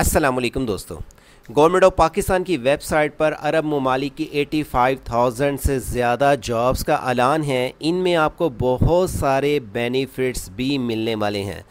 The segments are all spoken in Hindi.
असलम दोस्तों गवर्नमेंट ऑफ पाकिस्तान की वेबसाइट पर अरब ममालिक की 85,000 से ज़्यादा जॉब्स का ऐलान है इनमें आपको बहुत सारे बेनिफिट्स भी मिलने वाले हैं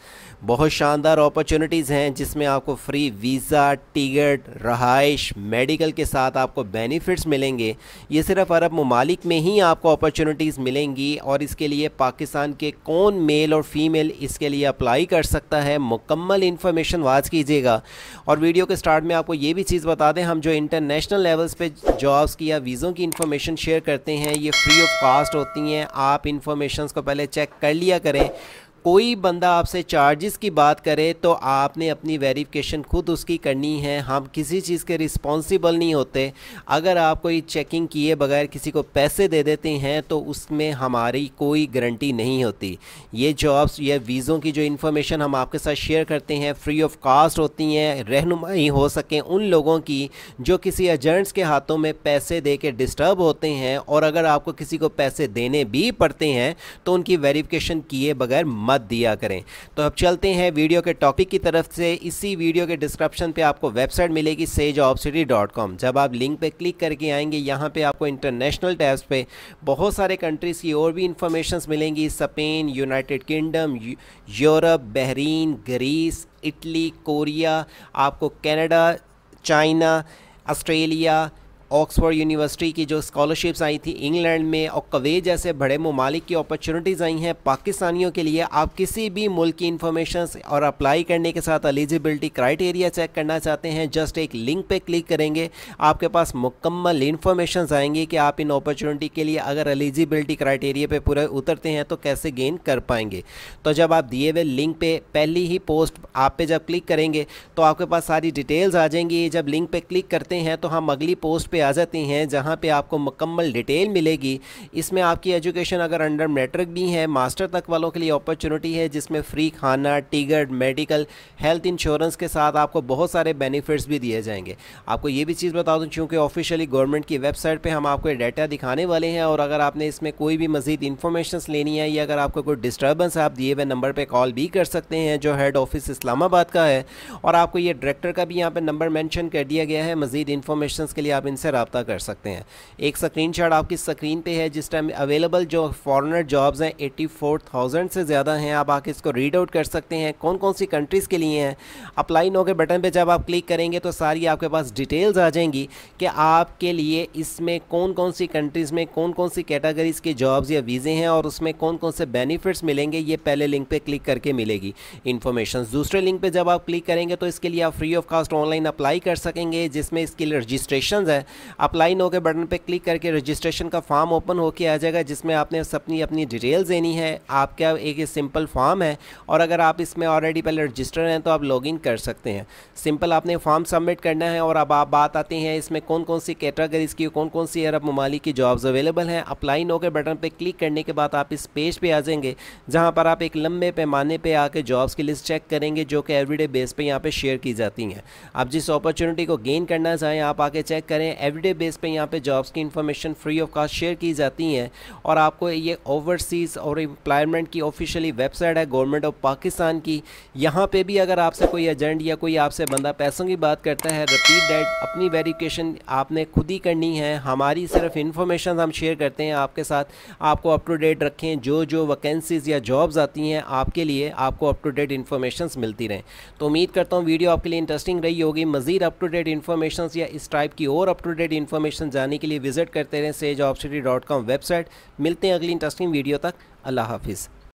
बहुत शानदार अपॉर्चुनिटीज़ हैं जिसमें आपको फ्री वीज़ा टिकट रहाइश मेडिकल के साथ आपको बेनिफिट्स मिलेंगे ये सिर्फ अरब ममालिक में ही आपको अपॉर्चुनिटीज़ मिलेंगी और इसके लिए पाकिस्तान के कौन मेल और फीमेल इसके लिए अप्लाई कर सकता है मुकम्मल इन्फॉर्मेशन वाच कीजिएगा और वीडियो के स्टार्ट में आपको ये भी चीज़ बता दें हम जो इंटरनेशनल लेवल्स पर जॉब्स की या वीज़ों की इन्फॉर्मेशन शेयर करते हैं ये फ्री ऑफ कास्ट होती हैं आप इन्फॉर्मेशन को पहले चेक कर लिया करें कोई बंदा आपसे चार्जेस की बात करे तो आपने अपनी वेरिफिकेशन खुद उसकी करनी है हम किसी चीज़ के रिस्पॉन्सिबल नहीं होते अगर आप कोई चेकिंग किए बगैर किसी को पैसे दे देते हैं तो उसमें हमारी कोई गारंटी नहीं होती ये जॉब्स या वीज़ों की जो इन्फॉर्मेशन हम आपके साथ शेयर करते हैं फ्री ऑफ कास्ट होती हैं रहनुमाई हो सकें उन लोगों की जो किसी एजेंट्स के हाथों में पैसे दे के डिस्टर्ब होते हैं और अगर आपको किसी को पैसे देने भी पड़ते हैं तो उनकी वेरीफिकेशन किए बगैर मत दिया करें तो अब चलते हैं वीडियो के टॉपिक की तरफ से इसी वीडियो के डिस्क्रिप्शन पे आपको वेबसाइट मिलेगी सेज जब आप लिंक पे क्लिक करके आएंगे यहाँ पे आपको इंटरनेशनल टैब्स पे बहुत सारे कंट्रीज़ की और भी इंफॉर्मेशन मिलेंगी Spain United Kingdom Europe Bahrain Greece Italy Korea आपको Canada China Australia Oxford University की जो स्कॉलरशिप्स आई थी इंग्लैंड में और कवे जैसे बड़े ममालिक की अपॉर्चुनिटीज़ आई हैं पाकिस्तानियों के लिए आप किसी भी मुल्क की इन्फॉर्मेशन और अप्लाई करने के साथ एलिजिबिलिटी क्राइटेरिया चेक करना चाहते हैं जस्ट एक लिंक पे क्लिक करेंगे आपके पास मुकम्मल इन्फॉर्मेशन आएंगी कि आप इन अपॉर्चुनिटी के लिए अगर एलिजिबिलिटी क्राइटेरिया पर पूरे उतरते हैं तो कैसे गेन कर पाएंगे तो जब आप दिए हुए लिंक पर पहली ही पोस्ट आप पे जब क्लिक करेंगे तो आपके पास सारी डिटेल्स आ जाएंगी जब लिंक पर क्लिक करते हैं तो हम अगली पोस्ट पर पे आ जाती हैं जहाँ पे आपको मुकम्मल डिटेल मिलेगी इसमें आपकी एजुकेशन अगर अंडर मेट्रिक भी है मास्टर तक वालों के लिए अपॉर्चुनिटी है जिसमें फ्री खाना टिकट मेडिकल हेल्थ इंश्योरेंस के साथ आपको बहुत सारे बेनिफिट्स भी दिए जाएंगे आपको ये भी चीज़ बता दूँ चूँकि ऑफिशियली गवर्नमेंट की वेबसाइट पर हम आपको डाटा दिखाने वाले हैं और अगर आपने इसमें कोई भी मज़ीद इन्फॉर्मेशन लेनी है या अगर आपको कोई डिस्टर्बेंस आप दिए हुए नंबर पर कॉल भी कर सकते हैं जो हेड ऑफिस इस्लामाबाद का है और आपको ये डायरेक्टर का भी यहाँ पर नंबर मैंशन कर दिया गया है मज़ीद इन्फॉर्मेशन के लिए आप इनसे रबता कर सकते हैं एक स्क्रीन शॉट आपकी स्क्रीन पे है जिस टाइम अवेलेबल जो फॉरनर जॉब्स हैं एट्टी फोर थाउजेंड से ज़्यादा हैं आप आके इसको रीड आउट कर सकते हैं कौन कौन सी कंट्रीज़ के लिए हैं अप्लाई नो के बटन पर जब आप क्लिक करेंगे तो सारी आपके पास डिटेल्स आ जाएंगी कि आपके लिए इसमें कौन कौन सी कंट्रीज़ में कौन कौन सी कैटेगरीज़ के जॉब्स या वीज़े हैं और उसमें कौन कौन से बेनिफिट्स मिलेंगे ये पहले लिंक पे क्लिक करके मिलेगी इन्फॉर्मेशन दूसरे लिंक पे जब आप क्लिक करेंगे तो इसके लिए आप free of cost online apply कर सकेंगे जिसमें इसके लिए रजिस्ट्रेशन है अप्लाई नो के बटन पर क्लिक करके रजिस्ट्रेशन का फॉर्म ओपन होकर आ जाएगा जिसमें आपने अपनी अपनी डिटेल्स देनी है आपका एक सिंपल फॉर्म है और अगर आप इसमें ऑलरेडी पहले रजिस्टर हैं तो आप इन कर सकते हैं सिंपल आपने फॉर्म सबमिट करना है और अब आप बात आते हैं इसमें कौन कौन सी कैटेगरीज़ की कौन कौन सी अरब ममालिक की जॉब्स अवेलेबल हैं अप्लाई नो के बटन पर क्लिक करने के बाद आप इस पेज पर पे आ जाएंगे जहाँ पर आप एक लंबे पैमाने पर आके जॉब्स की लिस्ट चेक करेंगे जो कि एवरीडे बेस पर यहाँ पर शेयर की जाती हैं आप जिस अपॉर्चुनिटी को गेन करना चाहें आप आके चेक करें एवरीडे बेस पे यहाँ पे जॉब्स की information free of cost share की जाती हैं और आपको ये ओवरसीज़ और एम्प्लॉयमेंट की ऑफिशियली वेबसाइट है गवर्नमेंट ऑफ पाकिस्तान की यहाँ पे भी अगर आपसे कोई एजेंट या कोई आपसे बंदा पैसों की बात करता है रिपीट डेट अपनी वेरिफिकेशन आपने खुद ही करनी है हमारी सिर्फ इन्फॉर्मेशन हम शेयर करते हैं आपके साथ आपको अप टू डेट रखें जो जो वैकेंसीज़ या जॉब्स आती हैं आपके लिए आपको अप टू डेट इन्फॉर्मेशन मिलती रहें तो उम्मीद करता हूँ वीडियो आपके लिए इंटरेस्टिंग रही होगी मज़ीद अप टू डेट इन्फॉर्मेशन या इस टाइप की और अप टू अपडेट इन्फॉर्मेशन जानने के लिए विजिट करते रहें सेज वेबसाइट मिलते हैं अगली इंटरेस्टिंग वीडियो तक अल्लाह हाफिज़